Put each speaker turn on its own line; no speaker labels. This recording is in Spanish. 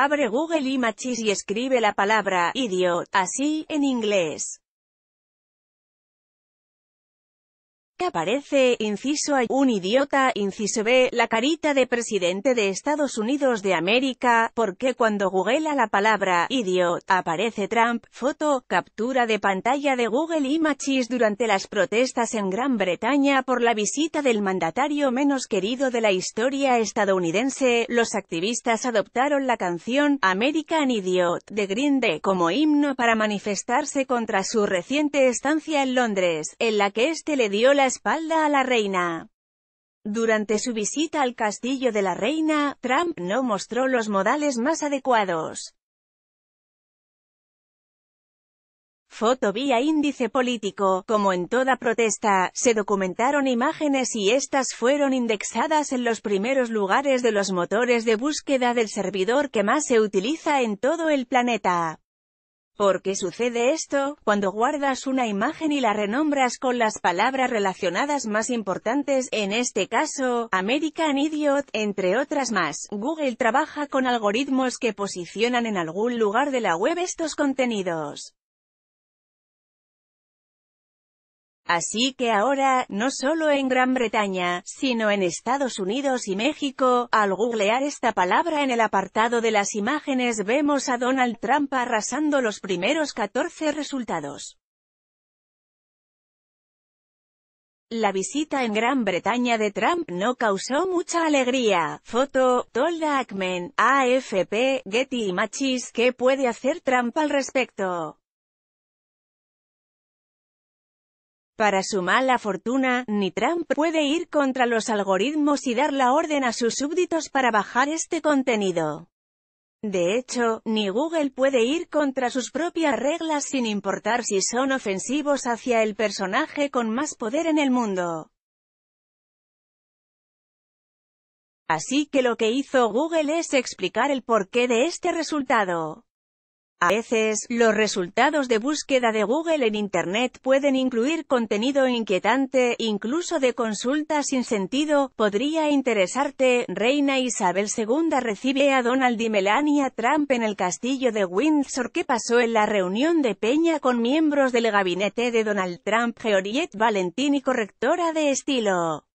Abre Google Images y escribe la palabra, idiot, así, en inglés. Aparece, inciso A, un idiota, inciso B, la carita de presidente de Estados Unidos de América, porque cuando a la palabra, idiot, aparece Trump, foto, captura de pantalla de Google Images durante las protestas en Gran Bretaña por la visita del mandatario menos querido de la historia estadounidense, los activistas adoptaron la canción, American Idiot, de Green Day, como himno para manifestarse contra su reciente estancia en Londres, en la que este le dio la espalda a la reina. Durante su visita al castillo de la reina, Trump no mostró los modales más adecuados. Foto vía índice político, como en toda protesta, se documentaron imágenes y estas fueron indexadas en los primeros lugares de los motores de búsqueda del servidor que más se utiliza en todo el planeta. ¿Por qué sucede esto? Cuando guardas una imagen y la renombras con las palabras relacionadas más importantes, en este caso, American Idiot, entre otras más, Google trabaja con algoritmos que posicionan en algún lugar de la web estos contenidos. Así que ahora, no solo en Gran Bretaña, sino en Estados Unidos y México, al googlear esta palabra en el apartado de las imágenes vemos a Donald Trump arrasando los primeros 14 resultados. La visita en Gran Bretaña de Trump no causó mucha alegría. Foto, Tolda Ackman, AFP, Getty y Machis ¿Qué puede hacer Trump al respecto? Para su mala fortuna, ni Trump puede ir contra los algoritmos y dar la orden a sus súbditos para bajar este contenido. De hecho, ni Google puede ir contra sus propias reglas sin importar si son ofensivos hacia el personaje con más poder en el mundo. Así que lo que hizo Google es explicar el porqué de este resultado. A veces, los resultados de búsqueda de Google en Internet pueden incluir contenido inquietante, incluso de consulta sin sentido, podría interesarte, Reina Isabel II recibe a Donald y Melania Trump en el castillo de Windsor ¿Qué pasó en la reunión de Peña con miembros del gabinete de Donald Trump Georgette y correctora de estilo.